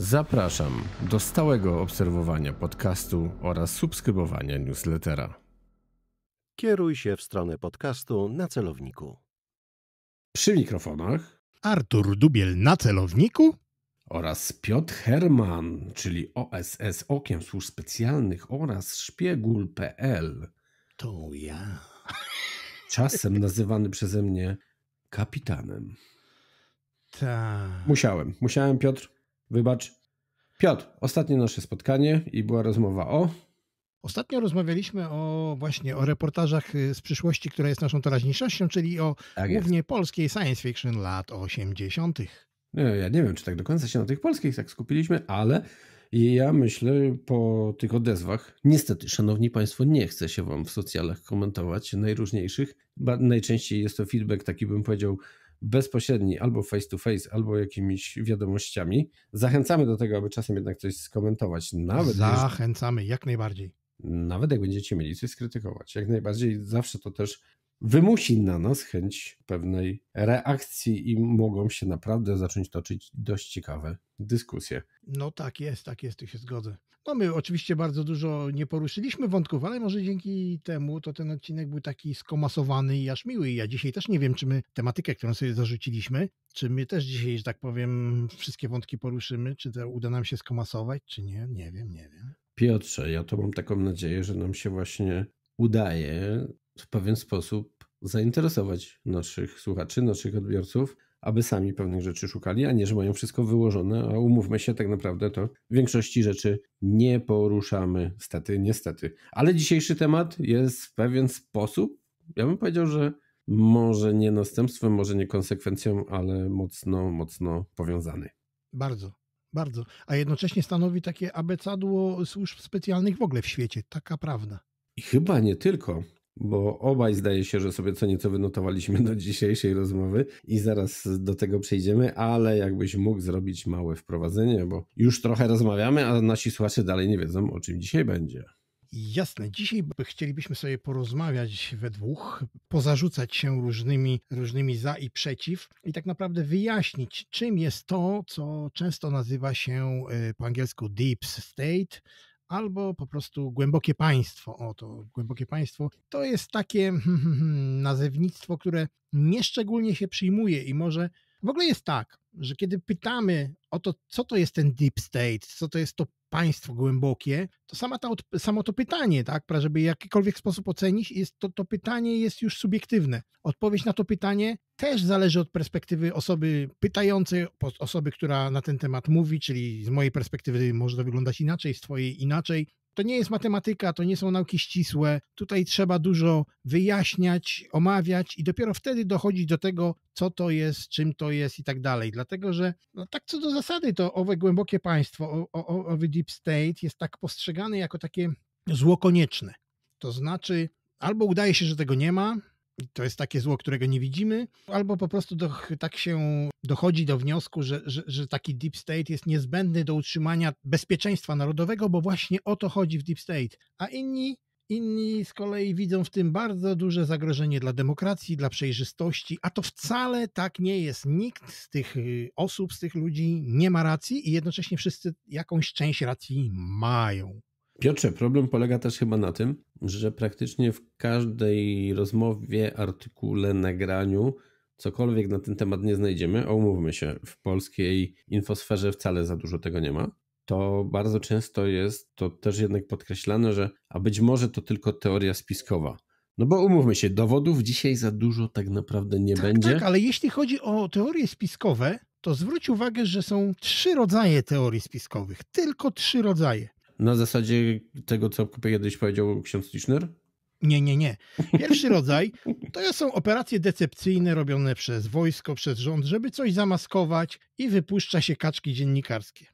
Zapraszam do stałego obserwowania podcastu oraz subskrybowania newslettera. Kieruj się w stronę podcastu na celowniku. Przy mikrofonach Artur Dubiel na celowniku oraz Piotr Herman, czyli OSS Okiem Służb Specjalnych oraz Szpiegul.pl. To ja. Czasem nazywany przeze mnie kapitanem. Tak. Musiałem, musiałem Piotr Wybacz. Piotr, ostatnie nasze spotkanie i była rozmowa o. Ostatnio rozmawialiśmy o właśnie o reportażach y, z przyszłości, która jest naszą teraźniejszością, czyli o tak głównie polskiej science fiction lat 80. No, ja nie wiem, czy tak do końca się na tych polskich tak skupiliśmy, ale ja myślę po tych odezwach, niestety, szanowni państwo, nie chcę się wam w socjalach komentować najróżniejszych. Najczęściej jest to feedback taki, bym powiedział, bezpośredni, albo face to face, albo jakimiś wiadomościami. Zachęcamy do tego, aby czasem jednak coś skomentować. Nawet Zachęcamy, jak najbardziej. Nawet jak będziecie mieli coś skrytykować. Jak najbardziej zawsze to też wymusi na nas chęć pewnej reakcji i mogą się naprawdę zacząć toczyć dość ciekawe dyskusje. No tak jest, tak jest, tu się zgodzę. No my oczywiście bardzo dużo nie poruszyliśmy wątków, ale może dzięki temu to ten odcinek był taki skomasowany i aż miły. Ja dzisiaj też nie wiem, czy my tematykę, którą sobie zarzuciliśmy, czy my też dzisiaj, że tak powiem, wszystkie wątki poruszymy, czy to uda nam się skomasować, czy nie, nie wiem, nie wiem. Piotrze, ja to mam taką nadzieję, że nam się właśnie udaje w pewien sposób zainteresować naszych słuchaczy, naszych odbiorców, aby sami pewnych rzeczy szukali, a nie, że mają wszystko wyłożone, a umówmy się, tak naprawdę to w większości rzeczy nie poruszamy, stety, niestety. Ale dzisiejszy temat jest w pewien sposób, ja bym powiedział, że może nie następstwem, może nie konsekwencją, ale mocno, mocno powiązany. Bardzo, bardzo. A jednocześnie stanowi takie abecadło służb specjalnych w ogóle w świecie, taka prawda. I chyba nie tylko, bo obaj zdaje się, że sobie co nieco wynotowaliśmy do dzisiejszej rozmowy i zaraz do tego przejdziemy, ale jakbyś mógł zrobić małe wprowadzenie, bo już trochę rozmawiamy, a nasi słuchacze dalej nie wiedzą, o czym dzisiaj będzie. Jasne, dzisiaj chcielibyśmy sobie porozmawiać we dwóch, pozarzucać się różnymi, różnymi za i przeciw i tak naprawdę wyjaśnić, czym jest to, co często nazywa się y, po angielsku deep state, albo po prostu głębokie państwo. Oto głębokie państwo to jest takie nazewnictwo, które nieszczególnie się przyjmuje i może w ogóle jest tak, że kiedy pytamy o to, co to jest ten deep state, co to jest to państwo głębokie, to sama ta, samo to pytanie, tak, żeby jakikolwiek sposób ocenić, jest to, to pytanie jest już subiektywne. Odpowiedź na to pytanie też zależy od perspektywy osoby pytającej, osoby, która na ten temat mówi, czyli z mojej perspektywy może to wyglądać inaczej, z twojej inaczej to nie jest matematyka, to nie są nauki ścisłe. Tutaj trzeba dużo wyjaśniać, omawiać i dopiero wtedy dochodzić do tego, co to jest, czym to jest i tak dalej. Dlatego, że no tak co do zasady, to owe głębokie państwo, owy deep state jest tak postrzegany jako takie zło konieczne. To znaczy, albo udaje się, że tego nie ma, to jest takie zło, którego nie widzimy, albo po prostu do, tak się dochodzi do wniosku, że, że, że, taki deep state jest niezbędny do utrzymania bezpieczeństwa narodowego, bo właśnie o to chodzi w deep state. A inni, inni z kolei widzą w tym bardzo duże zagrożenie dla demokracji, dla przejrzystości, a to wcale tak nie jest. Nikt z tych y, osób, z tych ludzi nie ma racji i jednocześnie wszyscy jakąś część racji mają. Piotrze, problem polega też chyba na tym, że praktycznie w każdej rozmowie, artykule, nagraniu, cokolwiek na ten temat nie znajdziemy, a umówmy się, w polskiej infosferze wcale za dużo tego nie ma, to bardzo często jest to też jednak podkreślane, że a być może to tylko teoria spiskowa. No bo umówmy się, dowodów dzisiaj za dużo tak naprawdę nie tak, będzie. Tak, ale jeśli chodzi o teorie spiskowe, to zwróć uwagę, że są trzy rodzaje teorii spiskowych. Tylko trzy rodzaje na zasadzie tego, co kiedyś powiedział ksiądz Tischner? Nie, nie, nie. Pierwszy rodzaj to są operacje decepcyjne robione przez wojsko, przez rząd, żeby coś zamaskować i wypuszcza się kaczki dziennikarskie.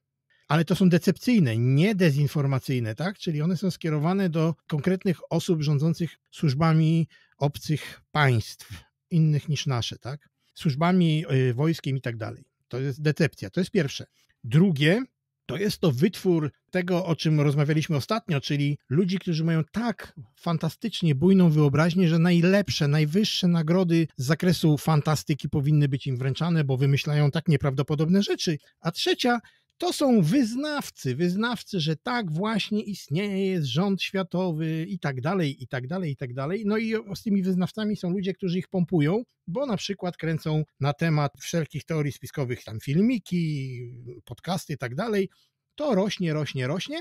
Ale to są decepcyjne, nie dezinformacyjne, tak? Czyli one są skierowane do konkretnych osób rządzących służbami obcych państw, innych niż nasze, tak? Służbami, y, wojskiem i tak dalej. To jest decepcja, to jest pierwsze. Drugie to jest to wytwór tego, o czym rozmawialiśmy ostatnio, czyli ludzi, którzy mają tak fantastycznie bujną wyobraźnię, że najlepsze, najwyższe nagrody z zakresu fantastyki powinny być im wręczane, bo wymyślają tak nieprawdopodobne rzeczy. A trzecia to są wyznawcy, wyznawcy, że tak właśnie istnieje, jest rząd światowy i tak dalej, i tak dalej, i tak dalej. No i z tymi wyznawcami są ludzie, którzy ich pompują, bo na przykład kręcą na temat wszelkich teorii spiskowych tam filmiki, podcasty i tak dalej. To rośnie, rośnie, rośnie.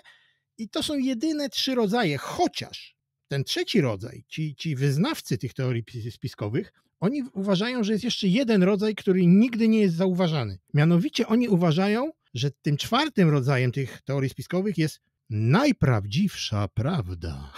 I to są jedyne trzy rodzaje, chociaż ten trzeci rodzaj, ci, ci wyznawcy tych teorii spiskowych, oni uważają, że jest jeszcze jeden rodzaj, który nigdy nie jest zauważany. Mianowicie oni uważają, że tym czwartym rodzajem tych teorii spiskowych jest najprawdziwsza prawda.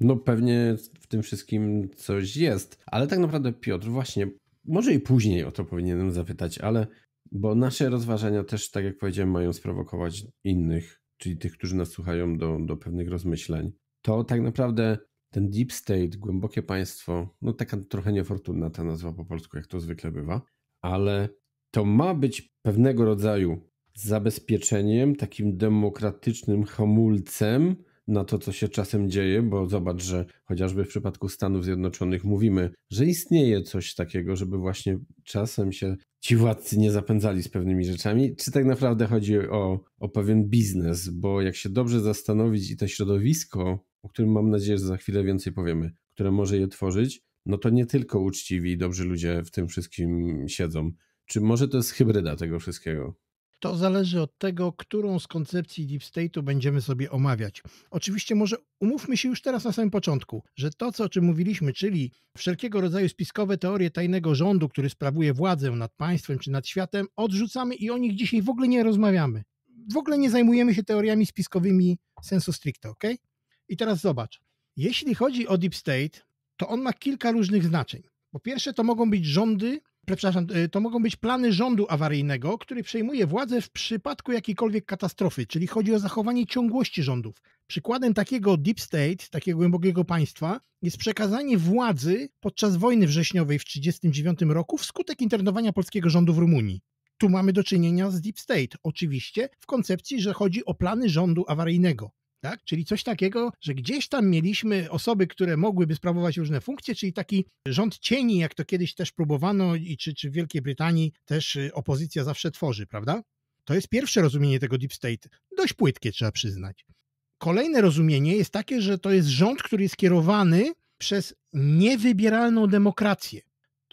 No pewnie w tym wszystkim coś jest, ale tak naprawdę Piotr właśnie, może i później o to powinienem zapytać, ale bo nasze rozważania też, tak jak powiedziałem, mają sprowokować innych, czyli tych, którzy nas słuchają do, do pewnych rozmyśleń. To tak naprawdę ten deep state, głębokie państwo, no taka trochę niefortunna ta nazwa po polsku, jak to zwykle bywa, ale to ma być pewnego rodzaju zabezpieczeniem, takim demokratycznym hamulcem na to, co się czasem dzieje, bo zobacz, że chociażby w przypadku Stanów Zjednoczonych mówimy, że istnieje coś takiego, żeby właśnie czasem się ci władcy nie zapędzali z pewnymi rzeczami. Czy tak naprawdę chodzi o, o pewien biznes? Bo jak się dobrze zastanowić i to środowisko, o którym mam nadzieję, że za chwilę więcej powiemy, które może je tworzyć, no to nie tylko uczciwi i dobrzy ludzie w tym wszystkim siedzą. Czy może to jest hybryda tego wszystkiego? To zależy od tego, którą z koncepcji Deep State'u będziemy sobie omawiać. Oczywiście może umówmy się już teraz na samym początku, że to, co o czym mówiliśmy, czyli wszelkiego rodzaju spiskowe teorie tajnego rządu, który sprawuje władzę nad państwem czy nad światem, odrzucamy i o nich dzisiaj w ogóle nie rozmawiamy. W ogóle nie zajmujemy się teoriami spiskowymi sensu stricte, ok? I teraz zobacz. Jeśli chodzi o Deep State, to on ma kilka różnych znaczeń. Po pierwsze, to mogą być rządy przepraszam, y, to mogą być plany rządu awaryjnego, który przejmuje władzę w przypadku jakiejkolwiek katastrofy, czyli chodzi o zachowanie ciągłości rządów. Przykładem takiego deep state, takiego głębokiego państwa, jest przekazanie władzy podczas wojny wrześniowej w 1939 roku wskutek internowania polskiego rządu w Rumunii. Tu mamy do czynienia z deep state, oczywiście w koncepcji, że chodzi o plany rządu awaryjnego tak? Czyli coś takiego, że gdzieś tam mieliśmy osoby, które mogłyby sprawować różne funkcje, czyli taki rząd cieni, jak to kiedyś też próbowano i czy, czy w Wielkiej Brytanii też y, opozycja zawsze tworzy, prawda? To jest pierwsze rozumienie tego deep state. Dość płytkie, trzeba przyznać. Kolejne rozumienie jest takie, że to jest rząd, który jest kierowany przez niewybieralną demokrację.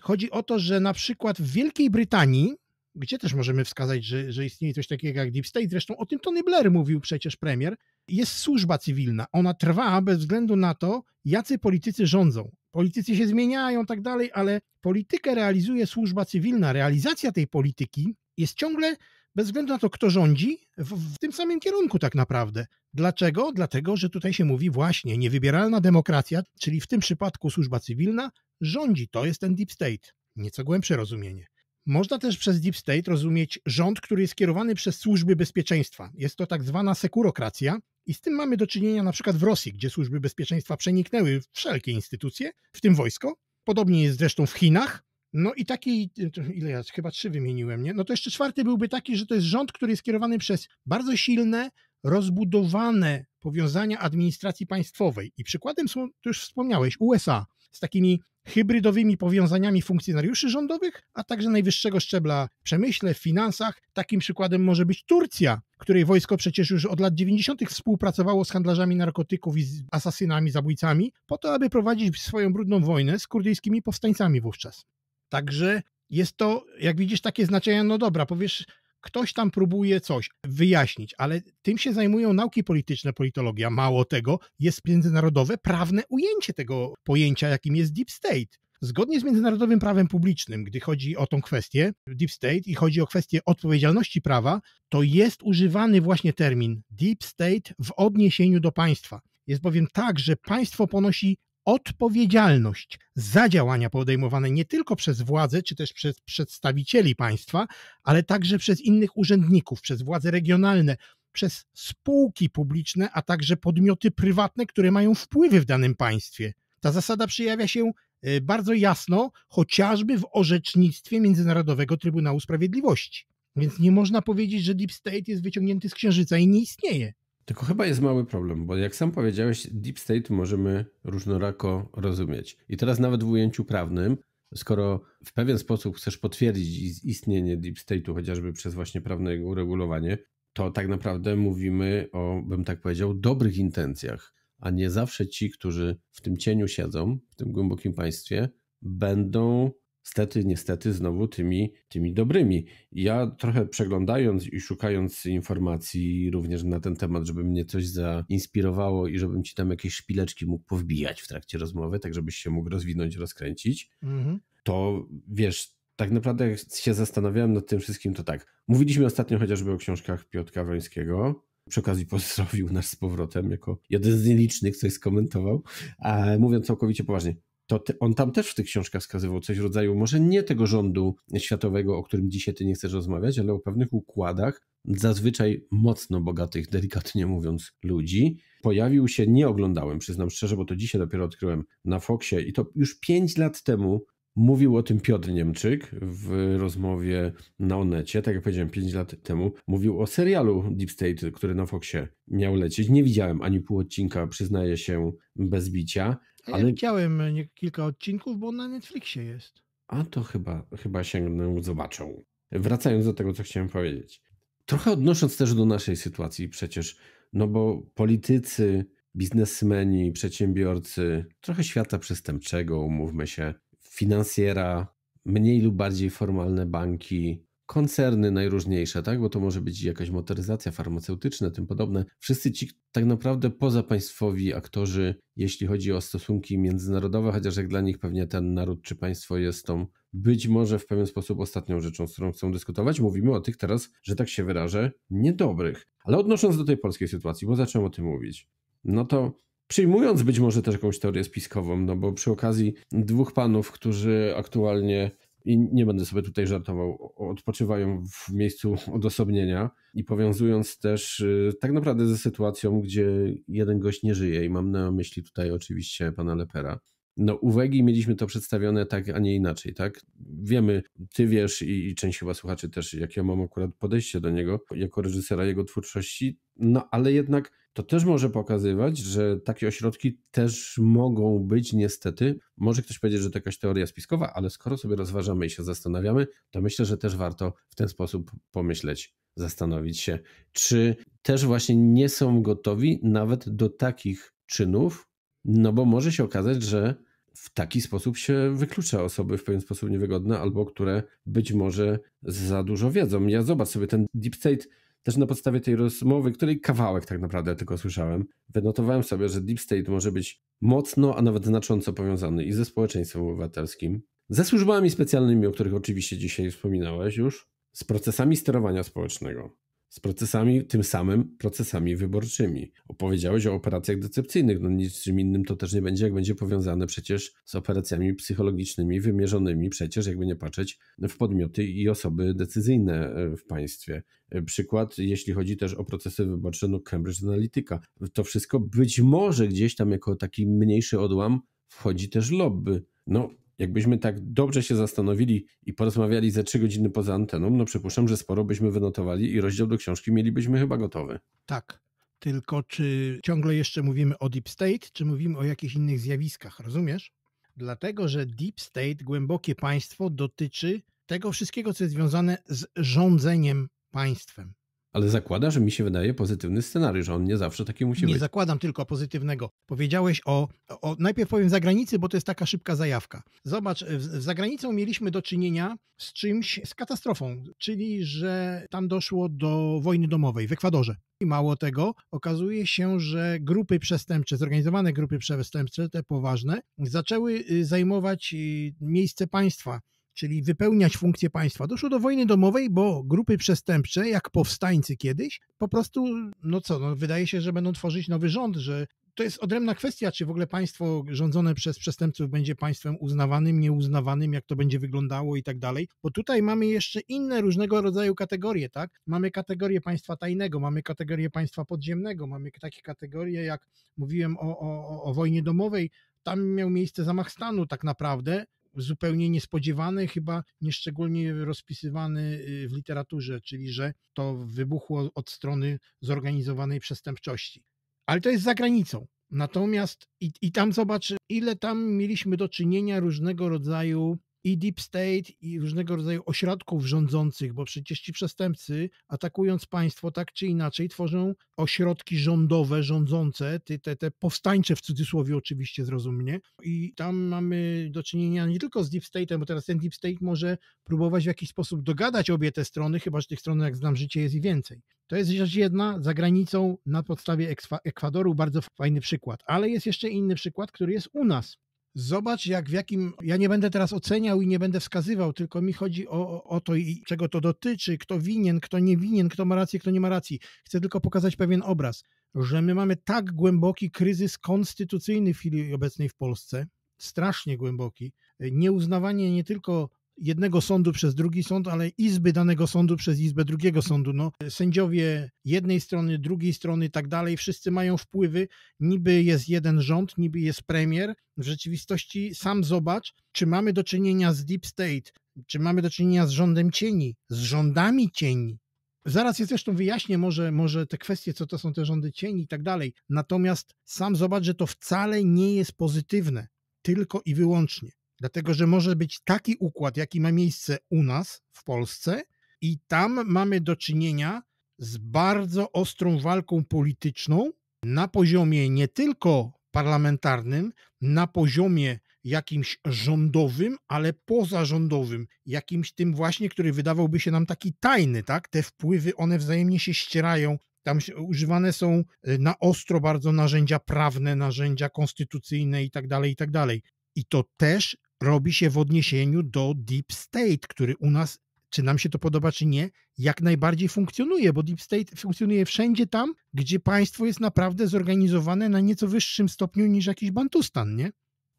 Chodzi o to, że na przykład w Wielkiej Brytanii gdzie też możemy wskazać, że, że istnieje coś takiego jak Deep State. Zresztą o tym Tony Blair mówił przecież premier. Jest służba cywilna. Ona trwa bez względu na to, jacy politycy rządzą. Politycy się zmieniają, tak dalej, ale politykę realizuje służba cywilna. Realizacja tej polityki jest ciągle bez względu na to, kto rządzi, w, w, tym samym kierunku tak naprawdę. Dlaczego? Dlatego, że tutaj się mówi właśnie niewybieralna demokracja, czyli w tym przypadku służba cywilna rządzi. To jest ten deep state. Nieco głębsze rozumienie. Można też przez deep state rozumieć rząd, który jest kierowany przez służby bezpieczeństwa. Jest to tak zwana sekurokracja i z tym mamy do czynienia na przykład w Rosji, gdzie służby bezpieczeństwa przeniknęły wszelkie instytucje, w tym wojsko. Podobnie jest zresztą w Chinach. No i taki, ile ja, chyba trzy wymieniłem, nie? No to jeszcze czwarty byłby taki, że to jest rząd, który jest kierowany przez bardzo silne, rozbudowane powiązania administracji państwowej. I przykładem są, to już wspomniałeś, USA – z takimi hybrydowymi powiązaniami funkcjonariuszy rządowych, a także najwyższego szczebla w przemyśle, w finansach. Takim przykładem może być Turcja, której wojsko przecież już od lat 90. współpracowało z handlarzami narkotyków i z asasynami, zabójcami, po to, aby prowadzić swoją brudną wojnę z kurdyjskimi powstańcami wówczas. Także jest to, jak widzisz, takie znaczenia, no dobra, powiesz, ktoś tam próbuje coś wyjaśnić, ale tym się zajmują nauki polityczne, politologia. Mało tego, jest międzynarodowe prawne ujęcie tego pojęcia, jakim jest deep state. Zgodnie z międzynarodowym prawem publicznym, gdy chodzi o tą kwestię deep state i chodzi o kwestię odpowiedzialności prawa, to jest używany właśnie termin deep state w odniesieniu do państwa. Jest bowiem tak, że państwo ponosi odpowiedzialność za działania podejmowane nie tylko przez władze, czy też przez przedstawicieli państwa, ale także przez innych urzędników, przez władze regionalne, przez spółki publiczne, a także podmioty prywatne, które mają wpływy w danym państwie. Ta zasada przejawia się e, bardzo jasno, chociażby w orzecznictwie Międzynarodowego Trybunału Sprawiedliwości. Więc nie można powiedzieć, że Deep State jest wyciągnięty z księżyca i nie istnieje. Tylko chyba jest mały problem, bo jak sam powiedziałeś, deep state możemy różnorako rozumieć. I teraz nawet w ujęciu prawnym, skoro w pewien sposób chcesz potwierdzić istnienie deep state'u, chociażby przez właśnie prawne jego uregulowanie, to tak naprawdę mówimy o, bym tak powiedział, dobrych intencjach, a nie zawsze ci, którzy w tym cieniu siedzą, w tym głębokim państwie, będą Stety, niestety, znowu tymi, tymi dobrymi. Ja trochę przeglądając i szukając informacji również na ten temat, żeby mnie coś zainspirowało i żebym ci tam jakieś szpileczki mógł powbijać w trakcie rozmowy, tak żebyś się mógł rozwinąć, rozkręcić, mhm. to wiesz, tak naprawdę jak się zastanawiałem nad tym wszystkim, to tak. Mówiliśmy ostatnio chociażby o książkach Piotra Wońskiego, przy okazji pozdrowił nas z powrotem jako jeden z nielicznych, coś skomentował, a całkowicie poważnie to te, on tam też w tych książkach wskazywał coś w rodzaju, może nie tego rządu światowego, o którym dzisiaj ty nie chcesz rozmawiać, ale o pewnych układach, zazwyczaj mocno bogatych, delikatnie mówiąc, ludzi. Pojawił się, nie oglądałem, przyznam szczerze, bo to dzisiaj dopiero odkryłem na Foxie i to już 5 lat temu Mówił o tym Piotr Niemczyk w rozmowie na Onecie, tak jak powiedziałem 5 lat temu. Mówił o serialu Deep State, który na Foxie miał lecieć. Nie widziałem ani pół odcinka, przyznaję się, bez bicia. Ja Ale... widziałem e, kilka odcinków, bo on na Netflixie jest. A to chyba, chyba sięgnę, zobaczą. Wracając do tego, co chciałem powiedzieć. Trochę odnosząc też do naszej sytuacji przecież, no bo politycy, biznesmeni, przedsiębiorcy, trochę świata przestępczego, umówmy się, finansjera, mniej lub bardziej formalne banki, koncerny najróżniejsze, tak? bo to może być jakaś motoryzacja farmaceutyczna, tym podobne. Wszyscy ci tak naprawdę pozapaństwowi aktorzy, jeśli chodzi o stosunki międzynarodowe, chociaż jak dla nich pewnie ten naród czy państwo jest tą być może w pewien sposób ostatnią rzeczą, z którą chcą dyskutować. Mówimy o tych teraz, że tak się wyrażę, niedobrych. Ale odnosząc do tej polskiej sytuacji, bo zacząłem o tym mówić, no to przyjmując być może też jakąś teorię spiskową, no bo przy okazji dwóch panów, którzy aktualnie i nie będę sobie tutaj żartował, odpoczywają w miejscu odosobnienia i powiązując też y, tak naprawdę ze sytuacją, gdzie jeden gość nie żyje i mam na myśli tutaj oczywiście pana Lepera. No, uwagi mieliśmy to przedstawione tak, a nie inaczej, tak? Wiemy, ty wiesz i, i część chyba słuchaczy też, jakie ja mam akurat podejście do niego jako reżysera jego twórczości, no ale jednak to też może pokazywać, że takie ośrodki też mogą być niestety. Może ktoś powiedzieć, że to jakaś teoria spiskowa, ale skoro sobie rozważamy i się zastanawiamy, to myślę, że też warto w ten sposób pomyśleć, zastanowić się, czy też właśnie nie są gotowi nawet do takich czynów, no bo może się okazać, że w taki sposób się wyklucza osoby w pewien sposób niewygodne albo które być może za dużo wiedzą. Ja zobacz sobie ten deep state też na podstawie tej rozmowy, której kawałek tak naprawdę tylko słyszałem, wynotowałem sobie, że Deep State może być mocno, a nawet znacząco powiązany i ze społeczeństwem obywatelskim, ze służbami specjalnymi, o których oczywiście dzisiaj wspominałeś już, z procesami sterowania społecznego, z procesami, tym samym procesami wyborczymi. Opowiedziałeś o operacjach decepcyjnych, no niczym innym to też nie będzie, jak będzie powiązane przecież z operacjami psychologicznymi, wymierzonymi przecież, jakby nie patrzeć, w podmioty i osoby decyzyjne e, w państwie. E, przykład, jeśli chodzi też o procesy wyborcze, no Cambridge Analytica. To wszystko być może gdzieś tam jako taki mniejszy odłam wchodzi też lobby. No, jakbyśmy tak dobrze się zastanowili i porozmawiali ze trzy godziny poza anteną, no przypuszczam, że sporo byśmy wynotowali i rozdział do książki mielibyśmy chyba gotowy. Tak. Tylko czy ciągle jeszcze mówimy o deep state, czy mówimy o jakichś innych zjawiskach, rozumiesz? Dlatego, że deep state, głębokie państwo, dotyczy tego wszystkiego, co jest związane z rządzeniem państwem. Ale zakłada, że mi się wydaje pozytywny scenariusz, on nie zawsze taki musi nie być. Nie zakładam tylko pozytywnego. Powiedziałeś o, o. Najpierw powiem zagranicy, bo to jest taka szybka zajawka. Zobacz, za w zagranicą mieliśmy do czynienia z czymś, z katastrofą, czyli że tam doszło do wojny domowej w Ekwadorze. I mało tego, okazuje się, że grupy przestępcze, zorganizowane grupy przestępcze, te poważne, zaczęły y, zajmować y, miejsce państwa czyli wypełniać funkcję państwa. Doszło do wojny domowej, bo grupy przestępcze, jak powstańcy kiedyś, po prostu, no co, no wydaje się, że będą tworzyć nowy rząd, że to jest odrębna kwestia, czy w ogóle państwo rządzone przez przestępców będzie państwem uznawanym, nieuznawanym, jak to będzie wyglądało i tak dalej. Bo tutaj mamy jeszcze inne różnego rodzaju kategorie, tak? Mamy kategorię państwa tajnego, mamy kategorię państwa podziemnego, mamy takie kategorie, jak mówiłem o, o, o wojnie domowej, tam miał miejsce zamach stanu tak naprawdę, zupełnie niespodziewany, chyba nieszczególnie rozpisywany y, w literaturze, czyli że to wybuchło od strony zorganizowanej przestępczości. Ale to jest za granicą. Natomiast i, i tam zobacz, ile tam mieliśmy do czynienia różnego rodzaju i deep state, i różnego rodzaju ośrodków rządzących, bo przecież ci przestępcy, atakując państwo tak czy inaczej, tworzą ośrodki rządowe, rządzące, te, te powstańcze w cudzysłowie oczywiście zrozumnie. I tam mamy do czynienia nie tylko z deep State, bo teraz ten deep state może próbować w jakiś sposób dogadać obie te strony, chyba że tych stron, jak znam życie, jest i więcej. To jest rzecz jedna, za granicą na podstawie Ekwadoru bardzo fajny przykład, ale jest jeszcze inny przykład, który jest u nas. Zobacz, jak w jakim. Ja nie będę teraz oceniał i nie będę wskazywał, tylko mi chodzi o, o to, i czego to dotyczy, kto winien, kto nie winien, kto ma rację, kto nie ma racji. Chcę tylko pokazać pewien obraz, że my mamy tak głęboki kryzys konstytucyjny w chwili obecnej w Polsce, strasznie głęboki. Nieuznawanie nie tylko jednego sądu przez drugi sąd, ale izby danego sądu przez izbę drugiego sądu. No, sędziowie jednej strony, drugiej strony i tak dalej, wszyscy mają wpływy. Niby jest jeden rząd, niby jest premier. W rzeczywistości sam zobacz, czy mamy do czynienia z deep state, czy mamy do czynienia z rządem cieni, z rządami cieni. Zaraz je zresztą wyjaśnię może, może te kwestie, co to są te rządy cieni i tak dalej. Natomiast sam zobacz, że to wcale nie jest pozytywne, tylko i wyłącznie. Dlatego, że może być taki układ, jaki ma miejsce u nas w Polsce, i tam mamy do czynienia z bardzo ostrą walką polityczną na poziomie nie tylko parlamentarnym, na poziomie jakimś rządowym, ale pozarządowym, jakimś tym właśnie, który wydawałby się nam taki tajny, tak? Te wpływy, one wzajemnie się ścierają. Tam używane są y, na ostro bardzo narzędzia prawne, narzędzia konstytucyjne itd., tak itd. Tak I to też robi się w odniesieniu do deep state, który u nas, czy nam się to podoba, czy nie, jak najbardziej funkcjonuje, bo deep state funkcjonuje wszędzie tam, gdzie państwo jest naprawdę zorganizowane na nieco wyższym stopniu niż jakiś bantustan, nie?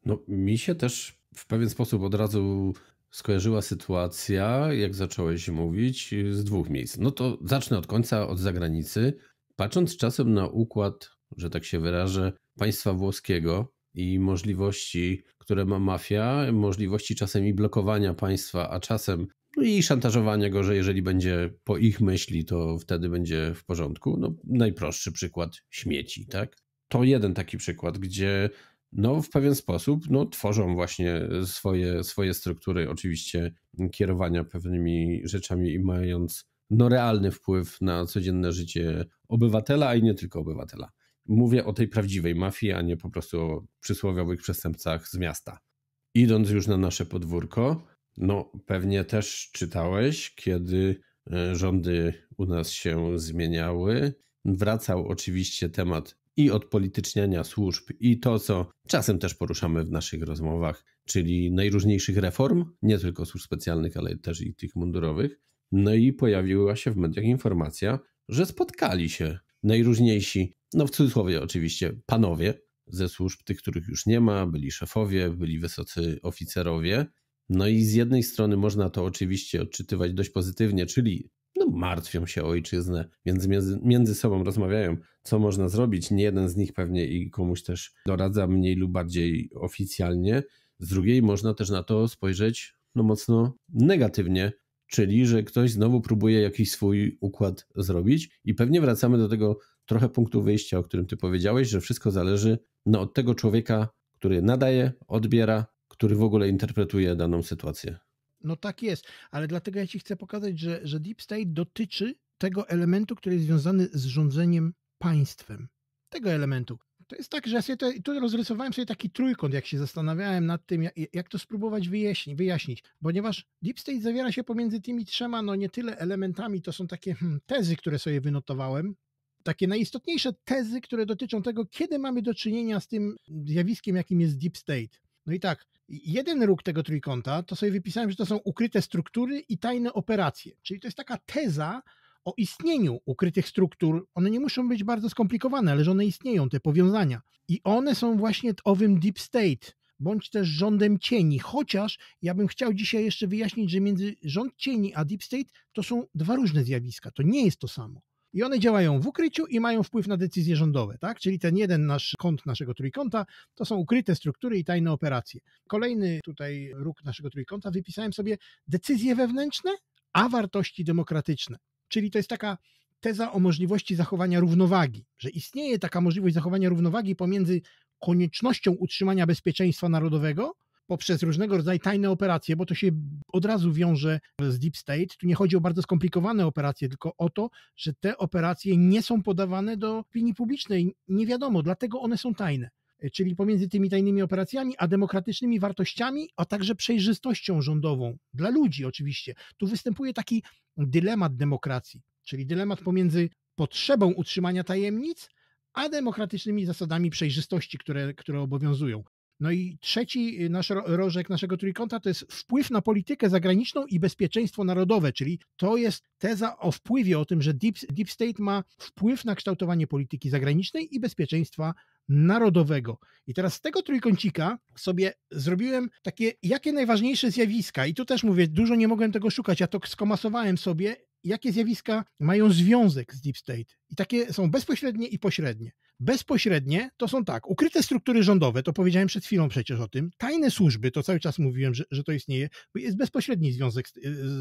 No, mi się też w pewien sposób od razu skojarzyła sytuacja, jak zacząłeś mówić, z dwóch miejsc. No to zacznę od końca, od zagranicy. Patrząc czasem na układ, że tak się wyrażę, państwa włoskiego, i możliwości, które ma mafia, możliwości czasem i blokowania państwa, a czasem no i szantażowania go, że jeżeli będzie po ich myśli, to wtedy będzie w porządku. No, najprostszy przykład śmieci, tak? To jeden taki przykład, gdzie no, w pewien sposób no, tworzą właśnie swoje, swoje struktury, oczywiście kierowania pewnymi rzeczami i mając no, realny wpływ na codzienne życie obywatela i nie tylko obywatela. Mówię o tej prawdziwej mafii, a nie po prostu o przysłowiowych przestępcach z miasta. Idąc już na nasze podwórko, no pewnie też czytałeś, kiedy e, rządy u nas się zmieniały. Wracał oczywiście temat i odpolityczniania służb, i to, co czasem też poruszamy w naszych rozmowach, czyli najróżniejszych reform, nie tylko służb specjalnych, ale też i tych mundurowych. No i pojawiła się w mediach informacja, że spotkali się najróżniejsi no w cudzysłowie oczywiście, panowie ze służb, tych, których już nie ma, byli szefowie, byli wysocy oficerowie. No i z jednej strony można to oczywiście odczytywać dość pozytywnie, czyli no, martwią się o ojczyznę, więc między, między sobą rozmawiają, co można zrobić. Nie jeden z nich pewnie i komuś też doradza mniej lub bardziej oficjalnie. Z drugiej można też na to spojrzeć no, mocno negatywnie, czyli że ktoś znowu próbuje jakiś swój układ zrobić i pewnie wracamy do tego trochę punktu wyjścia, o którym ty powiedziałeś, że wszystko zależy no, od tego człowieka, który nadaje, odbiera, który w ogóle interpretuje daną sytuację. No tak jest, ale dlatego ja ci chcę pokazać, że, że Deep State dotyczy tego elementu, który jest związany z rządzeniem państwem. Tego elementu. To jest tak, że ja sobie to, tu rozrysowałem sobie taki trójkąt, jak się zastanawiałem nad tym, jak, jak to spróbować wyjaśnić, wyjaśnić, ponieważ Deep State zawiera się pomiędzy tymi trzema, no nie tyle elementami, to są takie hmm, tezy, które sobie wynotowałem, takie najistotniejsze tezy, które dotyczą tego, kiedy mamy do czynienia z tym zjawiskiem, jakim jest deep state. No i tak, jeden róg tego trójkąta, to sobie wypisałem, że to są ukryte struktury i tajne operacje. Czyli to jest taka teza o istnieniu ukrytych struktur. One nie muszą być bardzo skomplikowane, ale że one istnieją, te powiązania. I one są właśnie owym deep state, bądź też rządem cieni. Chociaż ja bym chciał dzisiaj jeszcze wyjaśnić, że między rząd cieni a deep state to są dwa różne zjawiska. To nie jest to samo. I one działają w ukryciu i mają wpływ na decyzje rządowe, tak? Czyli ten jeden nasz kąt naszego trójkąta to są ukryte struktury i tajne operacje. Kolejny tutaj róg naszego trójkąta wypisałem sobie decyzje wewnętrzne, a wartości demokratyczne. Czyli to jest taka teza o możliwości zachowania równowagi, że istnieje taka możliwość zachowania równowagi pomiędzy koniecznością utrzymania bezpieczeństwa narodowego, poprzez różnego rodzaju tajne operacje, bo to się od razu wiąże z Deep State. Tu nie chodzi o bardzo skomplikowane operacje, tylko o to, że te operacje nie są podawane do opinii publicznej. Nie wiadomo, dlatego one są tajne czyli pomiędzy tymi tajnymi operacjami, a demokratycznymi wartościami, a także przejrzystością rządową dla ludzi oczywiście. Tu występuje taki dylemat demokracji, czyli dylemat pomiędzy potrzebą utrzymania tajemnic, a demokratycznymi zasadami przejrzystości, które, które obowiązują. No i trzeci y, nasz rożek naszego trójkąta to jest wpływ na politykę zagraniczną i bezpieczeństwo narodowe, czyli to jest teza o wpływie, o tym, że Deep, deep State ma wpływ na kształtowanie polityki zagranicznej i bezpieczeństwa narodowego. I teraz z tego trójkącika sobie zrobiłem takie, jakie najważniejsze zjawiska, i tu też mówię, dużo nie mogłem tego szukać, ja to skomasowałem sobie jakie zjawiska mają związek z deep state. I takie są bezpośrednie i pośrednie. Bezpośrednie to są tak, ukryte struktury rządowe, to powiedziałem przed chwilą przecież o tym, tajne służby, to cały czas mówiłem, że, że to istnieje, bo jest bezpośredni związek z,